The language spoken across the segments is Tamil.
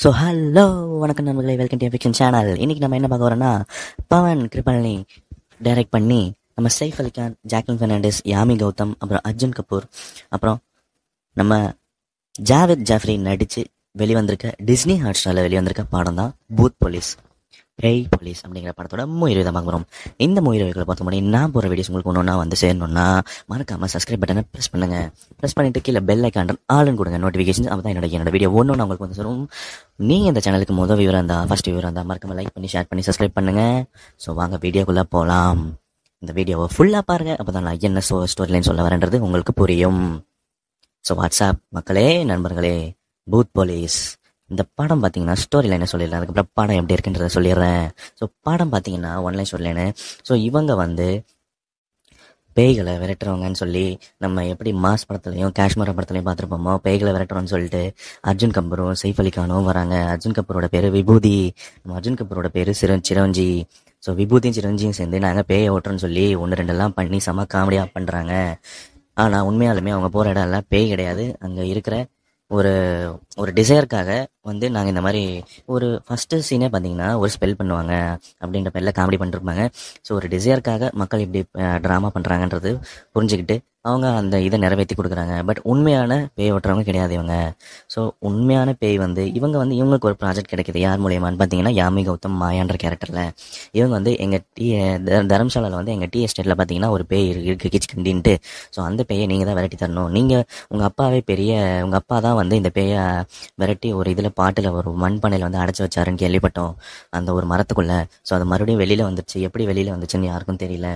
ஸோ ஹலோ வணக்கம் நண்பர்களே வெல்கம் டு ஃபிக்ஷன் சேனல் இன்றைக்கி நம்ம என்ன பார்க்க வரோம்னா பவன் கிருபலனி டைரக்ட் பண்ணி நம்ம சைஃப் அலிகான் ஜாக்லின் ஃபெர்னாண்டஸ் யாமி கௌதம் அப்புறம் அர்ஜுன் கபூர் அப்புறம் நம்ம ஜாவேத் ஜாஃப்ரி நடித்து வெளிவந்திருக்க டிஸ்னி ஹாட் ஸ்டாரில் வெளிவந்திருக்க படம் தான் பூத் போலீஸ் ரெய் போலீஸ் அப்படிங்கிற படத்தோட மூவி தான் பார்க்க இந்த மூவி பார்த்த முன்னாடி நான் போகிற வீடியோஸ் உங்களுக்கு ஒன்று வந்து சேரணும்னா மறக்காமல் சப்ஸ்கிரைப் பட்டனை ப்ரெஸ் பண்ணுங்கள் ப்ரெஸ் பண்ணிட்டு கீழே பெல் ஐக்கான் ஆளுங்க கொடுங்க நோட்டிஃபிகேஷன் அப்போ தான் என்னோட என்னோட வீடியோ ஒன்று ஒன்று உங்களுக்கு வந்து சொல்லுவோம் நீங்கள் இந்த சேனலுக்கு முதல் விவரம் இருந்தால் ஃபஸ்ட் விவரம் இருந்தால் மறக்காமல் லைக் பண்ணி ஷேர் பண்ணி சப்ஸ்கிரைப் பண்ணுங்கள் ஸோ வாங்க வீடியோக்குள்ளே போகலாம் இந்த வீடியோவை ஃபுல்லாக பாருங்கள் அப்போ தான் நான் என்ன ஸ்டோரி லைன் சொல்ல வரேன்றது உங்களுக்கு புரியும் ஸோ வாட்ஸ்அப் மக்களே நண்பர்களே பூத் போலீஸ் இந்த படம் பார்த்தீங்கன்னா ஸ்டோரி லைனை சொல்லிடுறேன் அதுக்கப்புறம் படம் எப்படி இருக்குன்றதை சொல்லிடுறேன் ஸோ படம் பார்த்தீங்கன்னா ஒன்லைன் சொல்லேன்னு ஸோ இவங்க வந்து பேய்களை விரட்டுறவங்கன்னு சொல்லி நம்ம எப்படி மாஸ் படத்துலையும் காஷ்மீர படத்துலையும் பார்த்துருப்போமோ பேய்களை விரட்டுறோம்னு சொல்லிட்டு அர்ஜுன் கபூரும் சைஃப் அலி கானும் வராங்க அர்ஜுன் கபூரோட பேர் விபூதி நம்ம அர்ஜுன் கபூரோட பேர் சிர சிரஞ்சி ஸோ விபூதியும் சிரஞ்சியும் சேர்ந்து நாங்கள் பேயை ஓட்டுறோன்னு சொல்லி ஒன்று ரெண்டெல்லாம் பண்ணி செம காமெடியாக பண்ணுறாங்க ஆனால் உண்மையாலுமே அவங்க போகிற இடம் எல்லாம் பேய் கிடையாது அங்கே இருக்கிற ஒரு ஒரு டிசையருக்காக வந்து நாங்கள் இந்த மாதிரி ஒரு ஃபஸ்ட்டு சீனே பார்த்தீங்கன்னா ஒரு ஸ்பெல் பண்ணுவாங்க அப்படின்ற பேரில் காமெடி பண்ணிருப்பாங்க ஸோ ஒரு டிசையருக்காக மக்கள் இப்படி ட்ராமா பண்ணுறாங்கன்றது புரிஞ்சுக்கிட்டு அவங்க அந்த இதை நிறைவேற்றி கொடுக்குறாங்க பட் உண்மையான பேய் ஓட்டுறவங்க கிடையாது இவங்க ஸோ உண்மையான பேய் வந்து இவங்க வந்து இவங்களுக்கு ஒரு ப்ராஜெக்ட் கிடைக்கிது யார் மூலியமானு பார்த்தீங்கன்னா யாமி கௌதம் மாயான்ற கேரக்டரில் இவங்க வந்து எங்கள் டி தரம்சாலாவில் வந்து எங்கள் டீ எஸ்டேட்டில் பார்த்தீங்கன்னா ஒரு பேய் இருக்குது கிச்கிண்டின்ட்டு ஸோ அந்த பேயை நீங்கள் தான் விரட்டி தரணும் நீங்கள் உங்கள் அப்பாவே பெரிய உங்கள் அப்பா தான் வந்து இந்த பேயை விரட்டி ஒரு இதில் பாட்டில் ஒரு மண்பானையில் வந்து அடைச்சி வச்சாருன்னு கேள்விப்பட்டோம் அந்த ஒரு மரத்துக்குள்ளே ஸோ அது மறுபடியும் வெளியில் வந்துருச்சு எப்படி வெளியில் வந்துச்சுன்னு யாருக்கும் தெரியல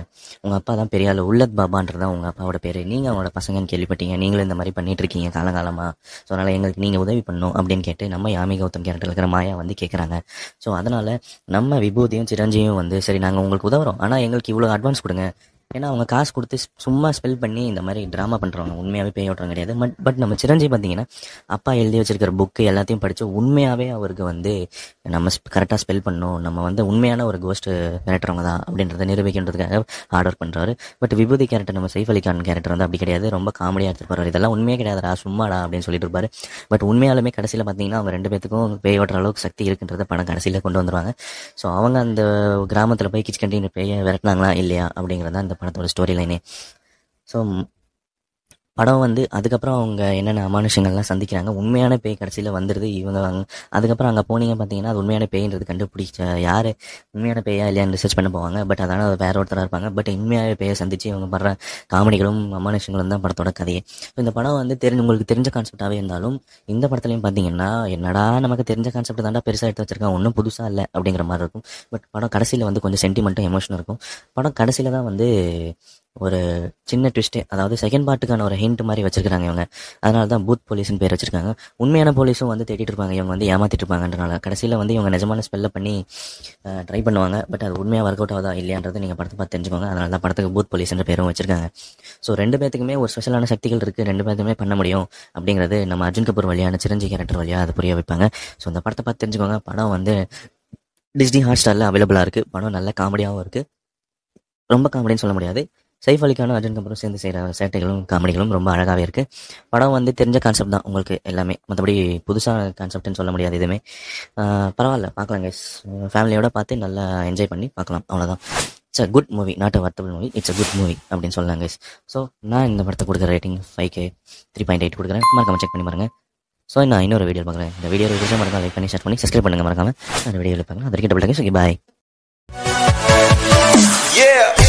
உங்கள் அப்பா தான் பெரிய ஆள் உள்ளத் பாபான்றதான் உங்கள் அப்பாவோட பேர் சரி நீங்கள் அவங்களோட பசங்கன்னு கேள்விப்பட்டீங்க நீங்களும் இந்த மாதிரி பண்ணிட்டு இருக்கீங்க காலங்காலமாக ஸோ அதனால் எங்களுக்கு நீங்கள் உதவி பண்ணும் அப்படின்னு கேட்டு நம்ம யாமி கௌதம் கேரக்டர் இருக்கிற மாயா வந்து கேட்குறாங்க ஸோ அதனால் நம்ம விபூதியும் சிரஞ்சியும் வந்து சரி நாங்கள் உங்களுக்கு உதவுறோம் ஆனால் எங்களுக்கு இவ்வளோ அட்வான்ஸ் கொடுங்க ஏன்னா அவங்க காசு கொடுத்து சும்மா ஸ்பெல் பண்ணி இந்த மாதிரி ட்ராமா பண்ணுறவங்க உண்மையாகவே பேய் ஓட்டுறவங்க கிடையாது பட் பட் நம்ம சிரஞ்சி பார்த்தீங்கன்னா அப்பா எழுதி வச்சிருக்கிற புக்கு எல்லாத்தையும் படித்து உண்மையாகவே அவருக்கு வந்து நம்ம கரெக்டாக ஸ்பெல் பண்ணணும் நம்ம வந்து உண்மையான ஒரு கோஸ்ட் கேரக்டர்வங்க தான் அப்படின்றத நிரூபிக்கின்றதுக்காக ஆர்டர் பண்ணுறாரு பட் விபூதி கேரக்டர் நம்ம சைஃப் அலி கான் கேரக்டர் வந்து அப்படி கிடையாது ரொம்ப காமெடியாக எடுத்துருப்பாரு இதெல்லாம் உண்மையே கிடையாதுடா சும்மாடா அப்படின்னு சொல்லிட்டு இருப்பாரு பட் உண்மையாலுமே கடைசியில் பார்த்தீங்கன்னா அவங்க ரெண்டு பேத்துக்கும் பேய் ஓட்டுற அளவுக்கு சக்தி இருக்குன்றத பணம் கடைசியில் கொண்டு வந்துருவாங்க ஸோ அவங்க அந்த கிராமத்தில் போய் கிச்சு கண்டிப்பாக பேய விரட்டினாங்களா இல்லையா அப்படிங்கிறத அந்த அந்த படத்தோட ஸ்டோரி லைனே ஸோ படம் வந்து அதுக்கப்புறம் அவங்க என்னென்ன அமானுஷங்கள்லாம் சந்திக்கிறாங்க உண்மையான பேய் கடைசியில் வந்துடுது இவங்க அதுக்கப்புறம் அங்கே போனீங்கன்னு பார்த்தீங்கன்னா அது உண்மையான பேய்ன்றது கண்டுபிடிச்ச யார் உண்மையான பேயா இல்லையான்னு ரிசர்ச் பண்ண போவாங்க பட் அதனால் அது வேற ஒருத்தராக இருப்பாங்க பட் உண்மையான பேயை சந்தித்து இவங்க படுற காமெடிகளும் அமானுஷங்களும் தான் படத்தோட கதையே ஸோ இந்த படம் வந்து தெரிஞ்சு உங்களுக்கு தெரிஞ்ச கான்செப்டாகவே இருந்தாலும் இந்த படத்துலையும் பார்த்தீங்கன்னா என்னடா நமக்கு தெரிஞ்ச கான்செப்ட் தான்டா பெருசாக எடுத்து வச்சிருக்காங்க ஒன்றும் புதுசாக இல்லை அப்படிங்கிற மாதிரி இருக்கும் பட் படம் கடைசியில் வந்து கொஞ்சம் சென்டிமெண்ட்டும் எமோஷனும் இருக்கும் படம் கடைசியில் தான் வந்து ஒரு சின்ன ட்விஸ்ட்டு அதாவது செகண்ட் பார்ட்டுக்கான ஒரு ஹிண்ட் மாதிரி வச்சிருக்காங்க இவங்க அதனால தான் பூத் போலீஸ்னு பேர் வச்சிருக்காங்க உண்மையான போலீஸும் வந்து தேடிட்டு இருப்பாங்க இவங்க வந்து ஏமாத்திட்டு இருப்பாங்கன்றனால கடைசியில் வந்து இவங்க நிஜமான ஸ்பெல்ல பண்ணி ட்ரை பண்ணுவாங்க பட் அது உண்மையாக ஒர்க் அவுட் ஆகுதா இல்லையான்றது நீங்கள் படத்தை பார்த்து தெரிஞ்சுக்கோங்க அதனால தான் படத்துக்கு பூத் போலீஸ்ன்ற பேரும் வச்சிருக்காங்க ஸோ ரெண்டு பேத்துக்குமே ஒரு ஸ்பெஷலான சக்திகள் இருக்குது ரெண்டு பேத்துக்குமே பண்ண முடியும் அப்படிங்கிறது நம்ம அர்ஜுன் கபூர் வழியான சிரஞ்சி கேரக்டர் வழியாக அதை புரிய வைப்பாங்க ஸோ அந்த படத்தை பார்த்து தெரிஞ்சுக்கோங்க படம் வந்து டிஸ்னி ஹாட் ஸ்டாரில் அவைலபிளாக இருக்குது படம் நல்ல காமெடியாகவும் இருக்குது ரொம்ப காமெடின்னு சொல்ல முடியாது சைஃப் அலிக்கான அர்ஜுன் கபூரும் சேர்ந்து செய்கிற சேட்டைகளும் காமெடிகளும் ரொம்ப அழகாகவே இருக்குது படம் வந்து தெரிஞ்ச கான்செப்ட் தான் உங்களுக்கு எல்லாமே மற்றபடி புதுசாக கான்செப்ட்னு சொல்ல முடியாது எதுவுமே பரவாயில்ல பார்க்கலாம் கைஸ் ஃபேமிலியோட பார்த்து நல்லா என்ஜாய் பண்ணி பார்க்கலாம் அவ்வளோதான் it's a good movie not a worthable movie it's a good movie அப்படின்னு சொல்லலாம் கைஸ் ஸோ நான் இந்த படத்தை கொடுக்குற ரேட்டிங் ஃபைவ் கே த்ரீ பாயிண்ட் எயிட் கொடுக்குறேன் மறக்காமல் செக் பண்ணி பாருங்கள் ஸோ நான் இன்னொரு வீடியோ பார்க்குறேன் இந்த வீடியோ வீடியோ மறக்காம லைக் பண்ணி ஷேர் பண்ணி சப்ஸ்கிரைப் பண்ணுங்கள் மறக்காமல் அந்த வீடியோ பார்க்கலாம் அது வரைக்கும் டபுள் ஓகே பாய் Yeah!